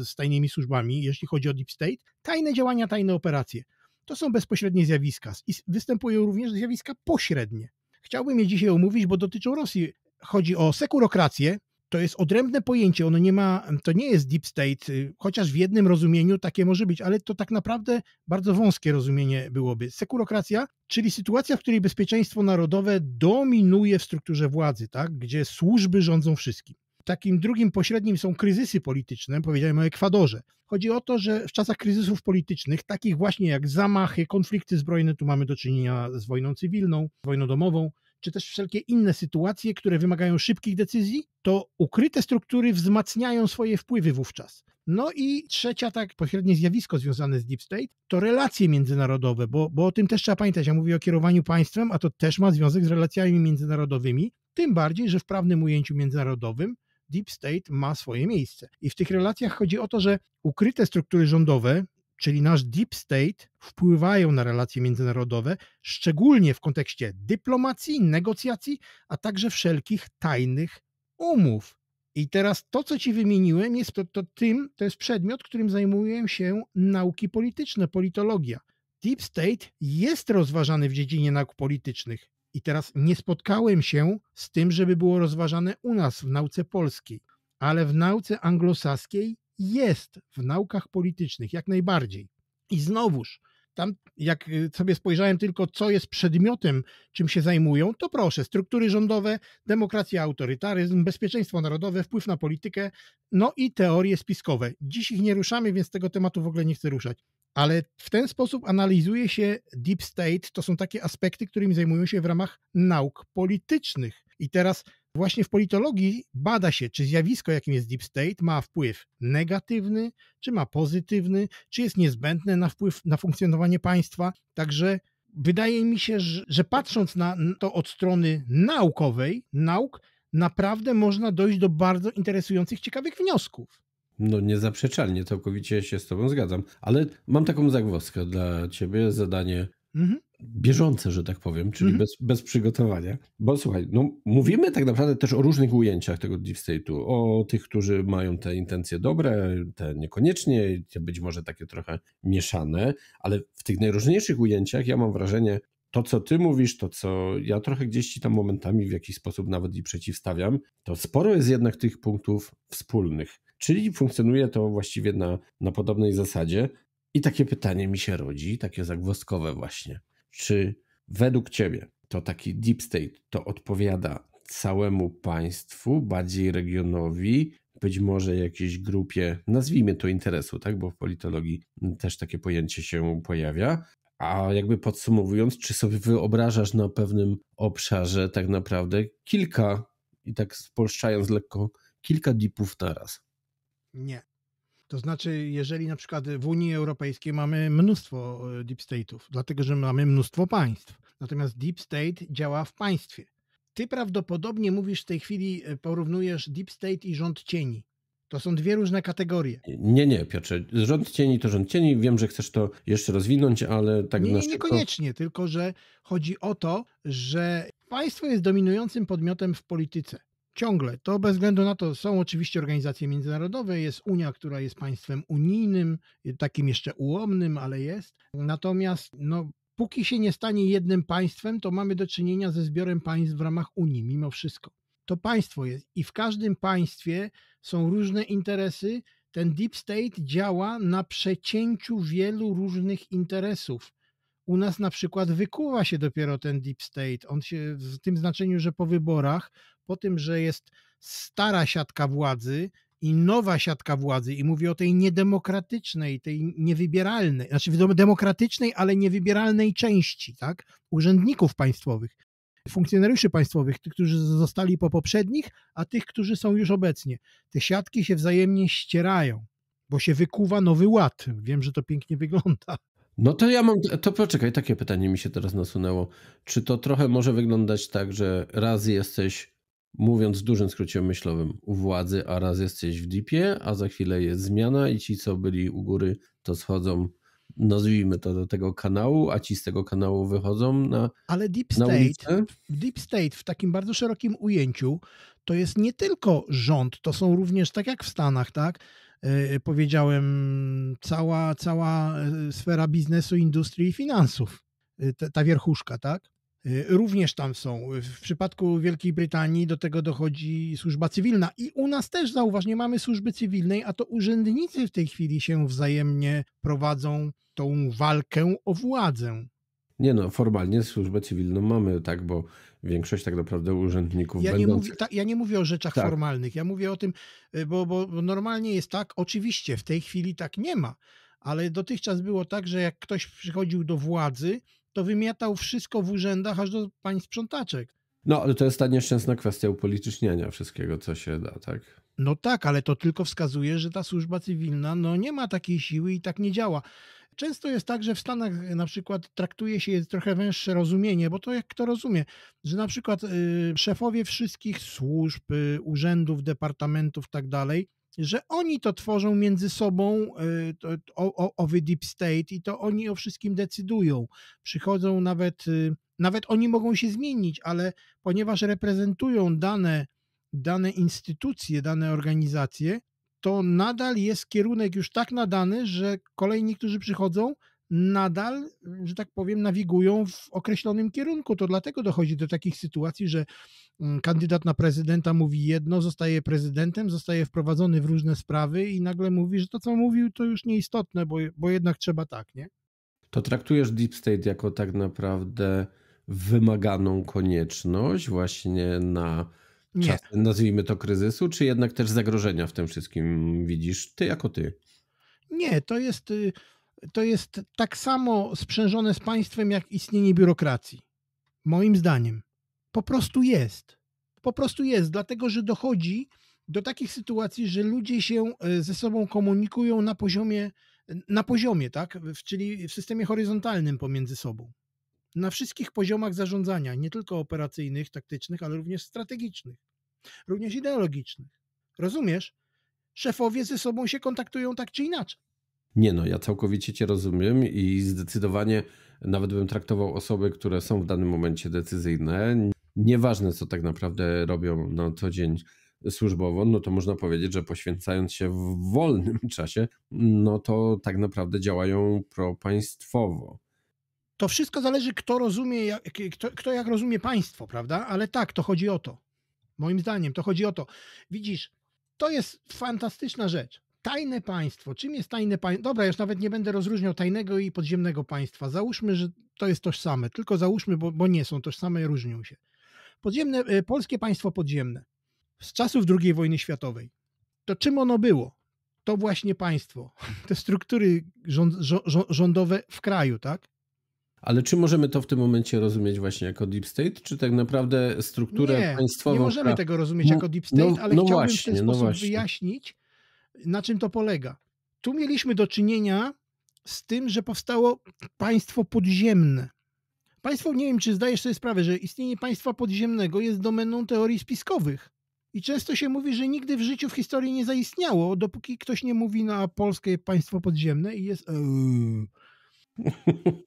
z tajnymi służbami, jeśli chodzi o deep state, tajne działania, tajne operacje. To są bezpośrednie zjawiska i występują również zjawiska pośrednie. Chciałbym je dzisiaj omówić, bo dotyczą Rosji. Chodzi o sekurokrację, to jest odrębne pojęcie, ono nie ma, to nie jest deep state, y, chociaż w jednym rozumieniu takie może być, ale to tak naprawdę bardzo wąskie rozumienie byłoby. Sekurokracja, czyli sytuacja, w której bezpieczeństwo narodowe dominuje w strukturze władzy, tak? gdzie służby rządzą wszystkim. Takim drugim pośrednim są kryzysy polityczne, powiedziałem o Ekwadorze. Chodzi o to, że w czasach kryzysów politycznych, takich właśnie jak zamachy, konflikty zbrojne, tu mamy do czynienia z wojną cywilną, wojną domową, czy też wszelkie inne sytuacje, które wymagają szybkich decyzji, to ukryte struktury wzmacniają swoje wpływy wówczas. No i trzecia, tak pośrednie zjawisko związane z Deep State, to relacje międzynarodowe, bo, bo o tym też trzeba pamiętać. Ja mówię o kierowaniu państwem, a to też ma związek z relacjami międzynarodowymi, tym bardziej, że w prawnym ujęciu międzynarodowym Deep State ma swoje miejsce. I w tych relacjach chodzi o to, że ukryte struktury rządowe, czyli nasz deep state, wpływają na relacje międzynarodowe, szczególnie w kontekście dyplomacji, negocjacji, a także wszelkich tajnych umów. I teraz to, co ci wymieniłem, jest to, to tym, to jest przedmiot, którym zajmują się nauki polityczne, politologia. Deep State jest rozważany w dziedzinie nauk politycznych. I teraz nie spotkałem się z tym, żeby było rozważane u nas w nauce polskiej, ale w nauce anglosaskiej jest w naukach politycznych jak najbardziej. I znowuż, tam jak y, sobie spojrzałem tylko, co jest przedmiotem, czym się zajmują, to proszę, struktury rządowe, demokracja, autorytaryzm, bezpieczeństwo narodowe, wpływ na politykę, no i teorie spiskowe. Dziś ich nie ruszamy, więc tego tematu w ogóle nie chcę ruszać. Ale w ten sposób analizuje się deep state, to są takie aspekty, którymi zajmują się w ramach nauk politycznych. I teraz Właśnie w politologii bada się, czy zjawisko, jakim jest deep state, ma wpływ negatywny, czy ma pozytywny, czy jest niezbędne na wpływ na funkcjonowanie państwa. Także wydaje mi się, że, że patrząc na to od strony naukowej, nauk, naprawdę można dojść do bardzo interesujących, ciekawych wniosków. No niezaprzeczalnie, całkowicie się z tobą zgadzam. Ale mam taką zagwozdkę dla ciebie, zadanie mhm bieżące, że tak powiem, czyli mm -hmm. bez, bez przygotowania. Bo słuchaj, no, mówimy tak naprawdę też o różnych ujęciach tego deep state'u, o tych, którzy mają te intencje dobre, te niekoniecznie, te być może takie trochę mieszane, ale w tych najróżniejszych ujęciach ja mam wrażenie, to, co ty mówisz, to, co ja trochę gdzieś ci tam momentami w jakiś sposób nawet i przeciwstawiam, to sporo jest jednak tych punktów wspólnych. Czyli funkcjonuje to właściwie na, na podobnej zasadzie. I takie pytanie mi się rodzi, takie zagwozdkowe właśnie. Czy według Ciebie to taki deep state to odpowiada całemu państwu, bardziej regionowi, być może jakiejś grupie, nazwijmy to interesu, tak? bo w politologii też takie pojęcie się pojawia. A jakby podsumowując, czy sobie wyobrażasz na pewnym obszarze tak naprawdę kilka, i tak spolszczając lekko, kilka dipów naraz? Nie. To znaczy, jeżeli na przykład w Unii Europejskiej mamy mnóstwo e, deep state'ów, dlatego że mamy mnóstwo państw, natomiast deep state działa w państwie. Ty prawdopodobnie mówisz w tej chwili, e, porównujesz deep state i rząd cieni. To są dwie różne kategorie. Nie, nie, Piotrze. Rząd cieni to rząd cieni. Wiem, że chcesz to jeszcze rozwinąć, ale tak nie, na szybko... Niekoniecznie, tylko że chodzi o to, że państwo jest dominującym podmiotem w polityce ciągle. To bez względu na to są oczywiście organizacje międzynarodowe, jest Unia, która jest państwem unijnym, takim jeszcze ułomnym, ale jest. Natomiast no, póki się nie stanie jednym państwem, to mamy do czynienia ze zbiorem państw w ramach Unii, mimo wszystko. To państwo jest i w każdym państwie są różne interesy. Ten deep state działa na przecięciu wielu różnych interesów. U nas na przykład wykuwa się dopiero ten deep state. On się w tym znaczeniu, że po wyborach po tym, że jest stara siatka władzy i nowa siatka władzy, i mówię o tej niedemokratycznej, tej niewybieralnej, znaczy demokratycznej, ale niewybieralnej części, tak? Urzędników państwowych, funkcjonariuszy państwowych, tych, którzy zostali po poprzednich, a tych, którzy są już obecnie. Te siatki się wzajemnie ścierają, bo się wykuwa nowy ład. Wiem, że to pięknie wygląda. No to ja mam, to poczekaj, takie pytanie mi się teraz nasunęło. Czy to trochę może wyglądać tak, że raz jesteś mówiąc w dużym skrócie myślowym, u władzy, a raz jesteś w dipie, a za chwilę jest zmiana i ci, co byli u góry, to schodzą, nazwijmy to, do tego kanału, a ci z tego kanału wychodzą na Ale deep na state, ulicę. deep state w takim bardzo szerokim ujęciu to jest nie tylko rząd, to są również, tak jak w Stanach, tak, y, powiedziałem, cała, cała y, sfera biznesu, industrii i finansów, y, ta, ta wierchuszka, tak? Y, również tam są. W przypadku Wielkiej Brytanii do tego dochodzi służba cywilna i u nas też zauważnie mamy służby cywilnej, a to urzędnicy w tej chwili się wzajemnie prowadzą tą walkę o władzę. Nie no, formalnie służbę cywilną mamy, tak, bo większość tak naprawdę urzędników ja będących... Nie mówię, ta, ja nie mówię o rzeczach tak. formalnych, ja mówię o tym, y, bo, bo normalnie jest tak, oczywiście w tej chwili tak nie ma, ale dotychczas było tak, że jak ktoś przychodził do władzy, to wymiatał wszystko w urzędach aż do pań sprzątaczek. No, ale to jest ta nieszczęsna kwestia upolityczniania wszystkiego, co się da, tak? No tak, ale to tylko wskazuje, że ta służba cywilna no, nie ma takiej siły i tak nie działa. Często jest tak, że w Stanach e, na przykład traktuje się trochę węższe rozumienie, bo to jak kto rozumie, że na przykład y, szefowie wszystkich służb, y, urzędów, departamentów i tak dalej że oni to tworzą między sobą, e, to, o, o, owy deep state i to oni o wszystkim decydują. Przychodzą nawet, y, nawet oni mogą się zmienić, ale ponieważ reprezentują dane, dane instytucje, dane organizacje, to nadal jest kierunek już tak nadany, że kolejni, którzy przychodzą, nadal, że tak powiem, nawigują w określonym kierunku. To dlatego dochodzi do takich sytuacji, że mm, kandydat na prezydenta mówi jedno, zostaje prezydentem, zostaje wprowadzony w różne sprawy i nagle mówi, że to, co mówił, to już nieistotne, bo, bo jednak trzeba tak, nie? To traktujesz Deep State jako tak naprawdę wymaganą konieczność właśnie na czas, nazwijmy to kryzysu, czy jednak też zagrożenia w tym wszystkim widzisz ty jako ty? Nie, to jest y, to jest tak samo sprzężone z państwem jak istnienie biurokracji. Moim zdaniem. Po prostu jest. Po prostu jest, dlatego że dochodzi do takich sytuacji, że ludzie się e, ze sobą komunikują na poziomie, na poziomie, tak? Czyli w systemie horyzontalnym pomiędzy sobą. Na wszystkich poziomach zarządzania, nie tylko operacyjnych, taktycznych, ale również strategicznych, również ideologicznych. Rozumiesz? Szefowie ze sobą się kontaktują tak czy inaczej. Nie no, ja całkowicie Cię rozumiem i zdecydowanie nawet bym traktował osoby, które są w danym momencie decyzyjne, nieważne co tak naprawdę robią na co dzień służbowo, no to można powiedzieć, że poświęcając się w wolnym czasie, no to tak naprawdę działają propaństwowo. To wszystko zależy, kto rozumie, jak, kto, kto jak rozumie państwo, prawda? Ale tak, to chodzi o to. Moim zdaniem, to chodzi o to. Widzisz, to jest fantastyczna rzecz. Tajne państwo. Czym jest tajne państwo? Dobra, już nawet nie będę rozróżniał tajnego i podziemnego państwa. Załóżmy, że to jest tożsame. Tylko załóżmy, bo, bo nie są tożsame, różnią się. Podziemne, e, polskie państwo podziemne z czasów II wojny światowej. To czym ono było? To właśnie państwo, te struktury rząd, rządowe w kraju, tak? Ale czy możemy to w tym momencie rozumieć właśnie jako deep state, czy tak naprawdę strukturę nie, państwową? Nie możemy tego rozumieć no, jako deep state, no, ale no chciałbym właśnie, w ten no sposób wyjaśnić, na czym to polega? Tu mieliśmy do czynienia z tym, że powstało państwo podziemne. Państwo, nie wiem, czy zdajesz sobie sprawę, że istnienie państwa podziemnego jest domeną teorii spiskowych. I często się mówi, że nigdy w życiu w historii nie zaistniało, dopóki ktoś nie mówi na polskie państwo podziemne i jest. Eee".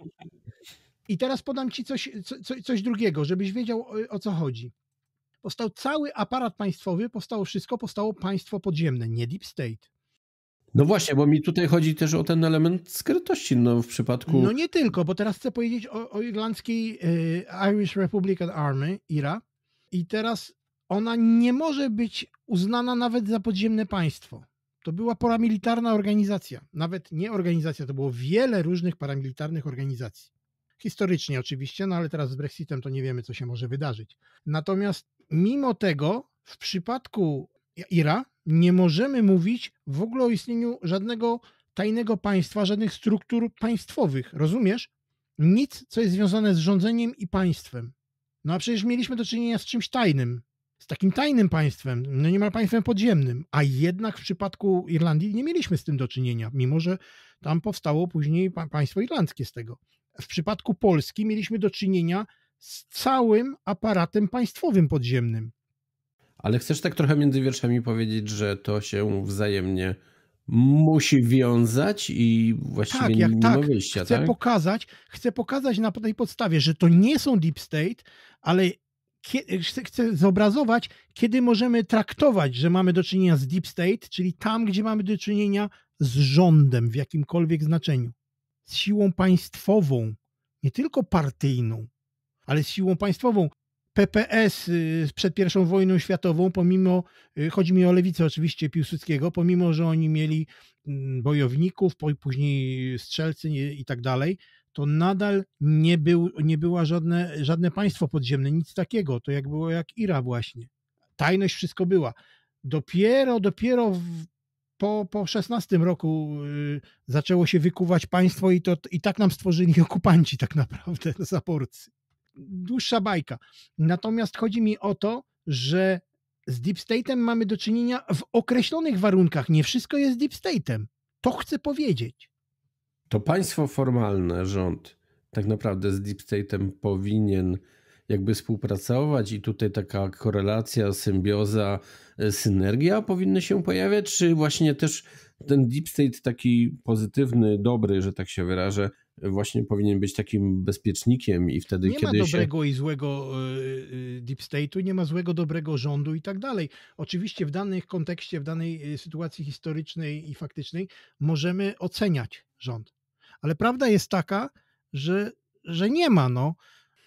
I teraz podam ci coś, co, coś drugiego, żebyś wiedział o, o co chodzi. Powstał cały aparat państwowy, powstało wszystko, powstało państwo podziemne, nie deep state. No właśnie, bo mi tutaj chodzi też o ten element skrytości no, w przypadku... No nie tylko, bo teraz chcę powiedzieć o, o irlandzkiej y, Irish Republican Army, IRA. I teraz ona nie może być uznana nawet za podziemne państwo. To była paramilitarna organizacja. Nawet nie organizacja, to było wiele różnych paramilitarnych organizacji. Historycznie oczywiście, no ale teraz z Brexitem to nie wiemy, co się może wydarzyć. Natomiast Mimo tego w przypadku Ira nie możemy mówić w ogóle o istnieniu żadnego tajnego państwa, żadnych struktur państwowych. Rozumiesz? Nic, co jest związane z rządzeniem i państwem. No a przecież mieliśmy do czynienia z czymś tajnym, z takim tajnym państwem, no niemal państwem podziemnym, a jednak w przypadku Irlandii nie mieliśmy z tym do czynienia, mimo że tam powstało później państwo irlandzkie z tego. W przypadku Polski mieliśmy do czynienia z całym aparatem państwowym podziemnym. Ale chcesz tak trochę między wierszami powiedzieć, że to się wzajemnie musi wiązać i właściwie tak, jak, nie tak. ma wyjścia, chcę tak? Pokazać, chcę pokazać na tej podstawie, że to nie są deep state, ale chcę, chcę zobrazować, kiedy możemy traktować, że mamy do czynienia z deep state, czyli tam, gdzie mamy do czynienia z rządem w jakimkolwiek znaczeniu, z siłą państwową, nie tylko partyjną, ale z siłą państwową. PPS y, przed I wojną światową, pomimo, y, chodzi mi o lewicę oczywiście Piłsudskiego, pomimo, że oni mieli mm, bojowników, później strzelcy i tak dalej, to nadal nie, był, nie była żadne, żadne państwo podziemne, nic takiego. To jak było jak Ira właśnie. Tajność wszystko była. Dopiero, dopiero w, po, po 16 roku y, zaczęło się wykuwać państwo i, to, i tak nam stworzyli okupanci tak naprawdę, zaporcy dłuższa bajka. Natomiast chodzi mi o to, że z deep state'em mamy do czynienia w określonych warunkach. Nie wszystko jest deep state'em. To chcę powiedzieć. To państwo formalne, rząd, tak naprawdę z deep state'em powinien jakby współpracować i tutaj taka korelacja, symbioza, e, synergia powinny się pojawiać, czy właśnie też ten deep state taki pozytywny, dobry, że tak się wyrażę, właśnie powinien być takim bezpiecznikiem i wtedy, nie kiedy Nie ma dobrego się... i złego y, y, deep state'u, nie ma złego, dobrego rządu i tak dalej. Oczywiście w danym kontekście, w danej y, sytuacji historycznej i faktycznej możemy oceniać rząd. Ale prawda jest taka, że, że nie ma, no.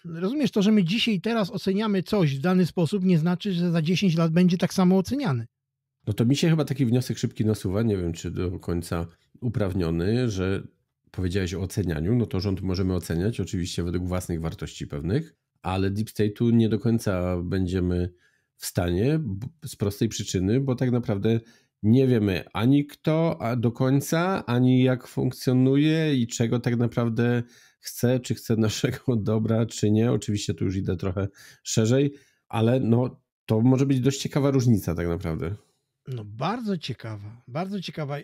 Rozumiesz, to, że my dzisiaj teraz oceniamy coś w dany sposób, nie znaczy, że za 10 lat będzie tak samo oceniany. No to mi się chyba taki wniosek szybki nasuwa, nie wiem czy do końca uprawniony, że powiedziałeś o ocenianiu, no to rząd możemy oceniać oczywiście według własnych wartości pewnych, ale deep state'u nie do końca będziemy w stanie z prostej przyczyny, bo tak naprawdę nie wiemy ani kto do końca, ani jak funkcjonuje i czego tak naprawdę chce, czy chce naszego dobra, czy nie. Oczywiście tu już idę trochę szerzej, ale no, to może być dość ciekawa różnica tak naprawdę. No bardzo ciekawa, bardzo ciekawa.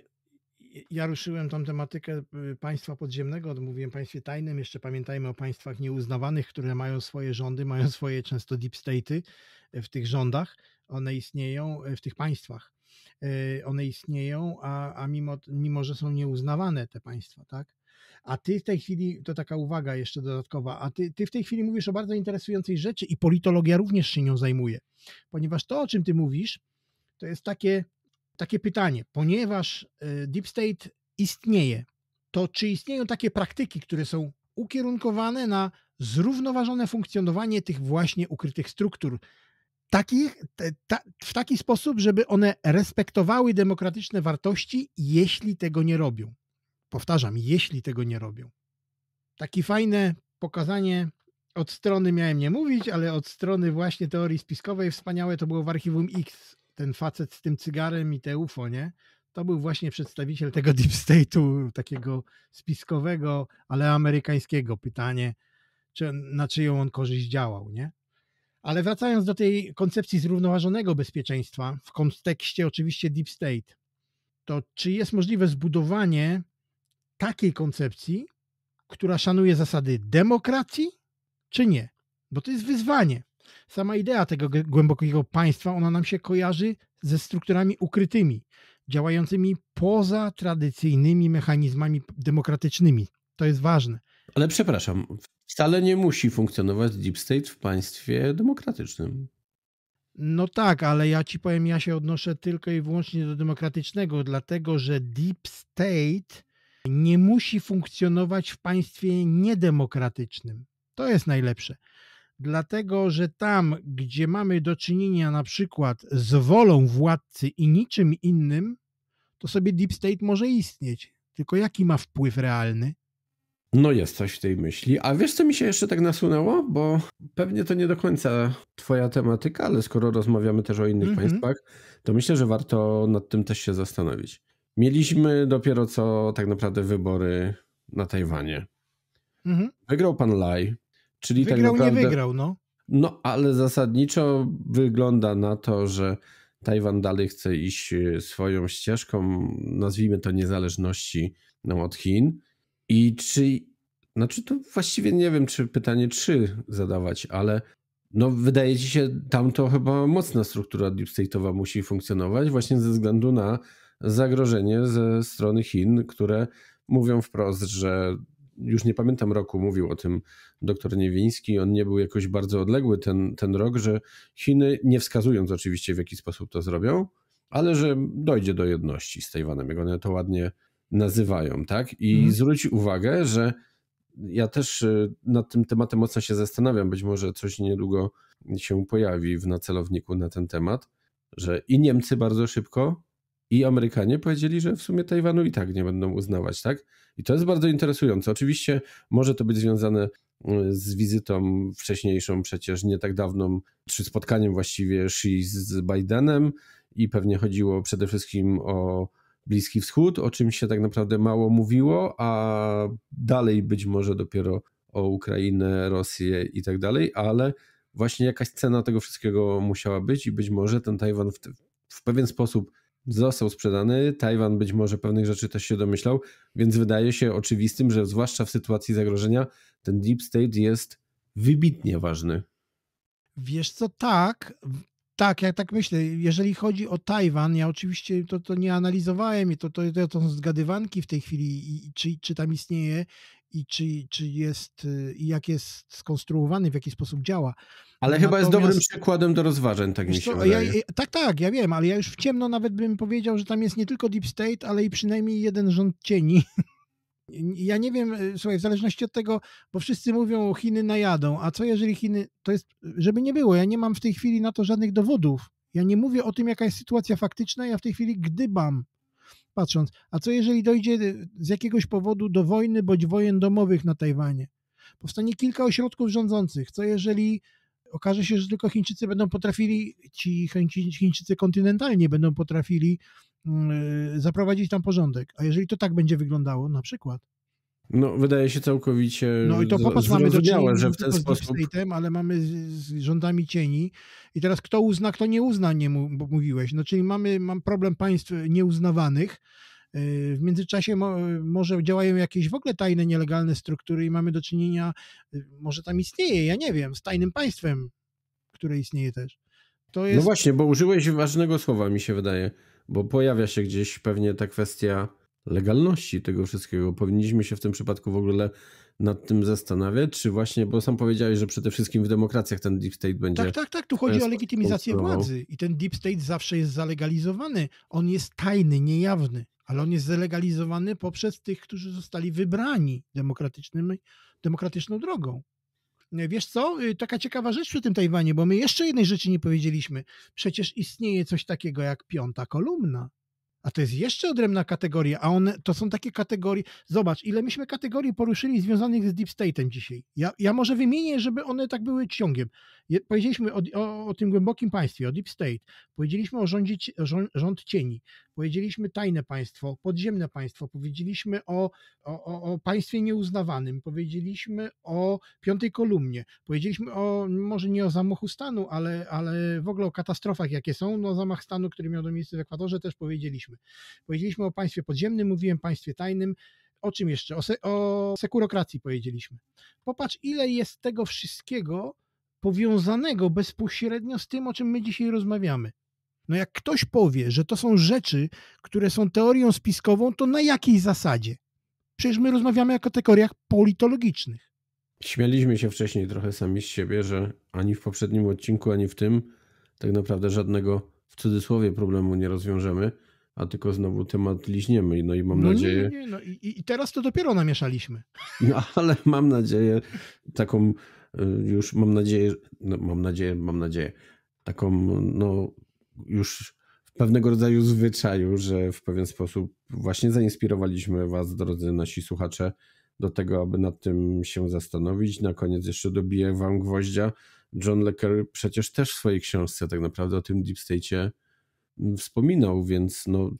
Y, ja ruszyłem tą tematykę y, państwa podziemnego, mówiłem państwie tajnym, jeszcze pamiętajmy o państwach nieuznawanych, które mają swoje rządy, mają swoje często deep state'y e, w tych rządach, one istnieją e, w tych państwach. E, one istnieją, a, a mimo, mimo, że są nieuznawane te państwa, tak? A ty w tej chwili, to taka uwaga jeszcze dodatkowa, a ty, ty w tej chwili mówisz o bardzo interesującej rzeczy i politologia również się nią zajmuje, ponieważ to, o czym ty mówisz, to jest takie takie pytanie, ponieważ e, Deep State istnieje, to czy istnieją takie praktyki, które są ukierunkowane na zrównoważone funkcjonowanie tych właśnie ukrytych struktur, takich, ta, w taki sposób, żeby one respektowały demokratyczne wartości, jeśli tego nie robią. Powtarzam, jeśli tego nie robią. Takie fajne pokazanie od strony, miałem nie mówić, ale od strony właśnie teorii spiskowej, wspaniałe to było w archiwum X ten facet z tym cygarem i te UFO, nie? To był właśnie przedstawiciel tego deep state'u, takiego spiskowego, ale amerykańskiego. Pytanie, czy, na czyją on korzyść działał, nie? Ale wracając do tej koncepcji zrównoważonego bezpieczeństwa w kontekście oczywiście deep state, to czy jest możliwe zbudowanie takiej koncepcji, która szanuje zasady demokracji, czy nie? Bo to jest wyzwanie. Sama idea tego głębokiego państwa, ona nam się kojarzy ze strukturami ukrytymi, działającymi poza tradycyjnymi mechanizmami demokratycznymi. To jest ważne. Ale przepraszam, wcale nie musi funkcjonować deep state w państwie demokratycznym. No tak, ale ja ci powiem, ja się odnoszę tylko i wyłącznie do demokratycznego, dlatego że deep state nie musi funkcjonować w państwie niedemokratycznym. To jest najlepsze dlatego że tam, gdzie mamy do czynienia na przykład z wolą władcy i niczym innym, to sobie deep state może istnieć. Tylko jaki ma wpływ realny? No jest coś w tej myśli. A wiesz, co mi się jeszcze tak nasunęło? Bo pewnie to nie do końca twoja tematyka, ale skoro rozmawiamy też o innych mm -hmm. państwach, to myślę, że warto nad tym też się zastanowić. Mieliśmy dopiero co tak naprawdę wybory na Tajwanie. Mm -hmm. Wygrał pan Lai, Czyli tak wygrał, tak naprawdę, nie wygrał, no. No, ale zasadniczo wygląda na to, że Tajwan dalej chce iść e, swoją ścieżką, nazwijmy to niezależności no, od Chin. I czy, znaczy to właściwie nie wiem, czy pytanie trzy zadawać, ale no wydaje ci się tam to chyba mocna struktura deep state'owa musi funkcjonować właśnie ze względu na zagrożenie ze strony Chin, które mówią wprost, że już nie pamiętam roku, mówił o tym doktor Niewiński, on nie był jakoś bardzo odległy ten, ten rok, że Chiny, nie wskazując oczywiście w jaki sposób to zrobią, ale że dojdzie do jedności z Tajwanem, jak one to ładnie nazywają, tak? I mhm. zwróć uwagę, że ja też y, nad tym tematem mocno się zastanawiam, być może coś niedługo się pojawi w nacelowniku na ten temat, że i Niemcy bardzo szybko, i Amerykanie powiedzieli, że w sumie Tajwanu i tak nie będą uznawać, tak? I to jest bardzo interesujące. Oczywiście może to być związane e, z wizytą wcześniejszą, przecież nie tak dawną, czy spotkaniem właściwie Xi z Bidenem i pewnie chodziło przede wszystkim o Bliski Wschód, o czym się tak naprawdę mało mówiło, a dalej być może dopiero o Ukrainę, Rosję i tak dalej, ale właśnie jakaś cena tego wszystkiego musiała być i być może ten Tajwan w, w pewien sposób został sprzedany. Tajwan być może pewnych rzeczy też się domyślał, więc wydaje się oczywistym, że zwłaszcza w sytuacji zagrożenia ten deep state jest wybitnie ważny. Wiesz co, tak. Tak, ja tak myślę. Jeżeli chodzi o Tajwan, ja oczywiście to, to nie analizowałem i to, to, to, są zgadywanki w tej chwili, i, czy, czy tam istnieje i czy, czy jest, y, i jak jest skonstruowany, w jaki sposób działa. Ale Natomiast, chyba jest dobrym przykładem do rozważań, tak mi się wydaje. Ja, tak, tak, ja wiem, ale ja już w ciemno nawet bym powiedział, że tam jest nie tylko Deep State, ale i przynajmniej jeden rząd cieni. Ja nie wiem, y, słuchaj, w zależności od tego, bo wszyscy mówią, Chiny najadą, a co jeżeli Chiny, to jest, żeby nie było, ja nie mam w tej chwili na to żadnych dowodów. Ja nie mówię o tym, jaka jest sytuacja faktyczna, ja w tej chwili gdybam, patrząc, a co jeżeli dojdzie y, z jakiegoś powodu do wojny bądź wojen domowych na Tajwanie? Powstanie kilka ośrodków rządzących. Co jeżeli okaże się, że tylko Chińczycy będą potrafili, ci Chińczycy kontynentalnie będą potrafili mm, y, zaprowadzić tam porządek? A jeżeli to tak będzie wyglądało, na przykład, no, wydaje się całkowicie. No i to popatrz, mamy do czynienia że w ten sposób... z State'em, ale mamy z, rządami cieni. I teraz kto uzna, kto nie uzna, nie mówiłeś. No, czyli mamy mam problem państw nieuznawanych. Y, w międzyczasie może działają jakieś w ogóle tajne, nielegalne struktury i mamy do czynienia, y, może tam istnieje, ja nie wiem, z tajnym państwem, które istnieje też. No jest... No właśnie, bo użyłeś ważnego słowa, mi się wydaje, bo pojawia się gdzieś pewnie ta kwestia legalności tego wszystkiego. Powinniśmy się w tym przypadku w ogóle nad tym zastanawiać, czy właśnie, bo sam powiedziałeś, że przede wszystkim w demokracjach ten deep state będzie. Tak, tak, tak. Tu chodzi o legitymizację władzy i ten deep state zawsze jest zalegalizowany. On jest tajny, niejawny, ale on jest zalegalizowany poprzez tych, którzy zostali wybrani demokratycznym, demokratyczną drogą. E, wiesz co, e, taka ciekawa rzecz przy tym Tajwanie, bo my jeszcze jednej rzeczy nie powiedzieliśmy. Przecież istnieje coś takiego jak piąta kolumna a to jest jeszcze odrębna kategoria, a one, to są takie kategorie, zobacz, ile myśmy kategorii poruszyli związanych z Deep State'em dzisiaj. Ja, ja może wymienię, żeby one tak były ciągiem. Powiedzieliśmy o, o, o, tym głębokim państwie, o Deep State, powiedzieliśmy o rządzie, rząd, rząd cieni, powiedzieliśmy tajne państwo, podziemne państwo, powiedzieliśmy o, o, o państwie nieuznawanym, powiedzieliśmy o piątej kolumnie, powiedzieliśmy o, może nie o zamachu stanu, ale, ale w ogóle o katastrofach, jakie są. No, zamach stanu, który miał do miejsca w Ekwadorze, też powiedzieliśmy. Powiedzieliśmy o państwie podziemnym, mówiłem państwie tajnym o czym jeszcze? O, se, o sekurokracji powiedzieliśmy. Popatrz, ile jest tego wszystkiego powiązanego bezpośrednio z tym, o czym my dzisiaj rozmawiamy. No jak ktoś powie, że to są rzeczy, które są teorią spiskową, to na jakiej zasadzie? Przecież my rozmawiamy o kategoriach politologicznych. Śmialiśmy się wcześniej trochę sami z siebie, że ani w poprzednim odcinku, ani w tym tak naprawdę żadnego w cudzysłowie problemu nie rozwiążemy, a tylko znowu temat liźniemy. No i mam no nadzieję. Nie, nie, no i, i teraz to dopiero namieszaliśmy. No ale mam nadzieję taką Y, już mam nadzieję, no mam nadzieję, mam nadzieję, taką no już pewnego rodzaju zwyczaju, że w pewien sposób właśnie zainspirowaliśmy was, drodzy nasi słuchacze, do tego, aby nad tym się zastanowić. Na koniec jeszcze dobiję wam gwoździa. John Lecker przecież też w swojej książce tak naprawdę o tym deep state'cie mm, wspominał, więc no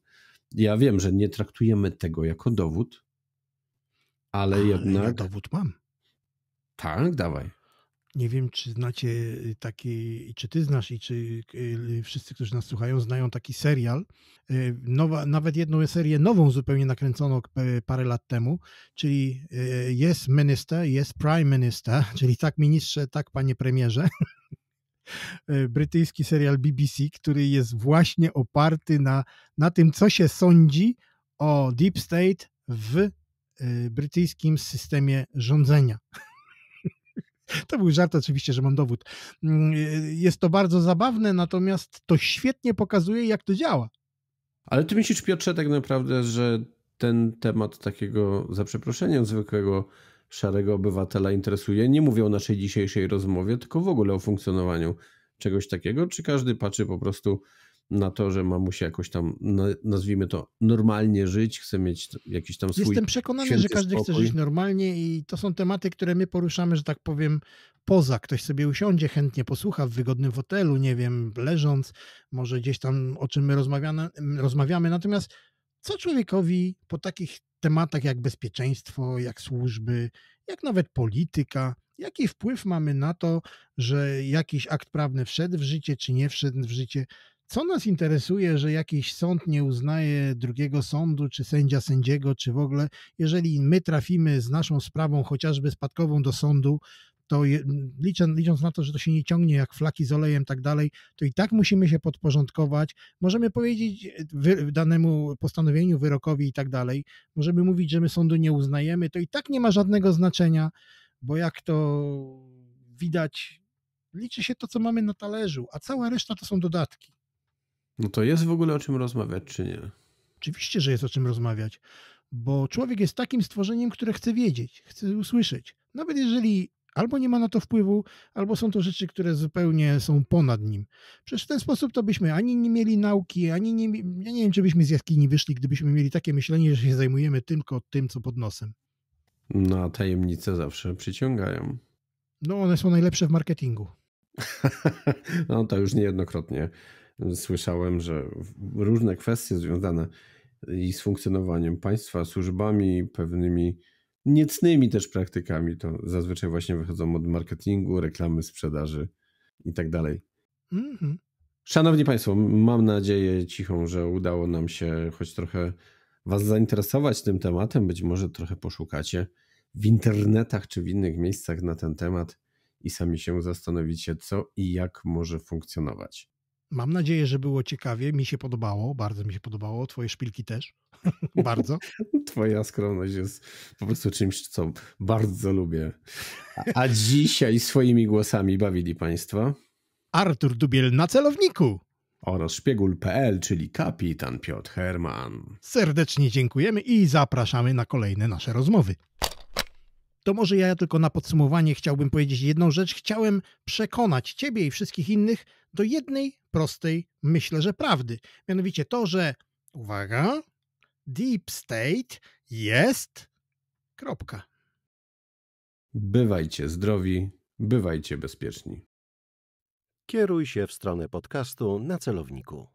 ja wiem, że nie traktujemy tego jako dowód, ale, ale jednak... Ja dowód mam. Tak, dawaj. Nie wiem, czy znacie y, taki, czy ty znasz i czy y, y, wszyscy, którzy nas słuchają, znają taki serial. Nowa, nawet jedną serię nową zupełnie nakręcono parę lat temu, czyli jest minister, jest prime minister, czyli tak ministrze, tak panie premierze brytyjski serial BBC, który jest właśnie oparty na, na tym, co się sądzi o Deep State w brytyjskim systemie rządzenia. To był żart oczywiście, że mam dowód. Mm, y, jest to bardzo zabawne, natomiast to świetnie pokazuje, jak to działa. Ale ty myślisz, Piotrze, tak naprawdę, że ten temat takiego, za przeproszeniem, zwykłego szarego obywatela interesuje? Nie mówię o naszej dzisiejszej rozmowie, tylko w ogóle o funkcjonowaniu czegoś takiego? Czy każdy patrzy po prostu na to, że się jakoś tam, nazwijmy to, normalnie żyć, chce mieć jakiś tam swój Jestem przekonany, że każdy spokój. chce żyć normalnie i to są tematy, które my poruszamy, że tak powiem, poza. Ktoś sobie usiądzie, chętnie posłucha w wygodnym fotelu, nie wiem, leżąc, może gdzieś tam o czym my rozmawiamy. rozmawiamy. Natomiast co człowiekowi po takich tematach jak bezpieczeństwo, jak służby, jak nawet polityka, jaki wpływ mamy na to, że jakiś akt prawny wszedł w życie, czy nie wszedł w życie, co nas interesuje, że jakiś sąd nie uznaje drugiego sądu, czy sędzia sędziego, czy w ogóle, jeżeli my trafimy z naszą sprawą, chociażby spadkową, do sądu, to je, licząc, licząc, na to, że to się nie ciągnie jak flaki z olejem, tak dalej, to i tak musimy się podporządkować. Możemy powiedzieć wy, danemu postanowieniu, wyrokowi i tak dalej. Możemy mówić, że my sądu nie uznajemy, to i tak nie ma żadnego znaczenia, bo jak to widać, liczy się to, co mamy na talerzu, a cała reszta to są dodatki. No to jest w ogóle o czym rozmawiać, czy nie? Oczywiście, że jest o czym rozmawiać, bo człowiek jest takim stworzeniem, które chce wiedzieć, chce usłyszeć. Nawet jeżeli albo nie ma na to wpływu, albo są to rzeczy, które zupełnie są ponad nim. Przecież w ten sposób to byśmy ani nie mieli nauki, ani nie. Ja nie wiem, czy byśmy z jaskini wyszli, gdybyśmy mieli takie myślenie, że się zajmujemy tylko tym, co pod nosem. No, a tajemnice zawsze przyciągają. No, one są najlepsze w marketingu. no, to już niejednokrotnie słyszałem, że różne kwestie związane i z funkcjonowaniem państwa, służbami, pewnymi niecnymi też praktykami, to zazwyczaj właśnie wychodzą od marketingu, reklamy, sprzedaży i tak dalej. Mhm. Szanowni Państwo, mam nadzieję cichą, że udało nam się choć trochę Was zainteresować tym tematem. Być może trochę poszukacie w internetach czy w innych miejscach na ten temat i sami się zastanowicie, co i jak może funkcjonować. Mam nadzieję, że było ciekawie. Mi się podobało, bardzo mi się podobało. Twoje szpilki też. bardzo. Twoja skromność jest po prostu czymś, co bardzo lubię. A dzisiaj swoimi głosami bawili Państwa Artur Dubiel na celowniku oraz szpiegul.pl, czyli kapitan Piotr Herman. Serdecznie dziękujemy i zapraszamy na kolejne nasze rozmowy to może ja tylko na podsumowanie chciałbym powiedzieć jedną rzecz. Chciałem przekonać Ciebie i wszystkich innych do jednej prostej, myślę, że prawdy. Mianowicie to, że uwaga, Deep State jest kropka. Bywajcie zdrowi, bywajcie bezpieczni. Kieruj się w stronę podcastu na celowniku.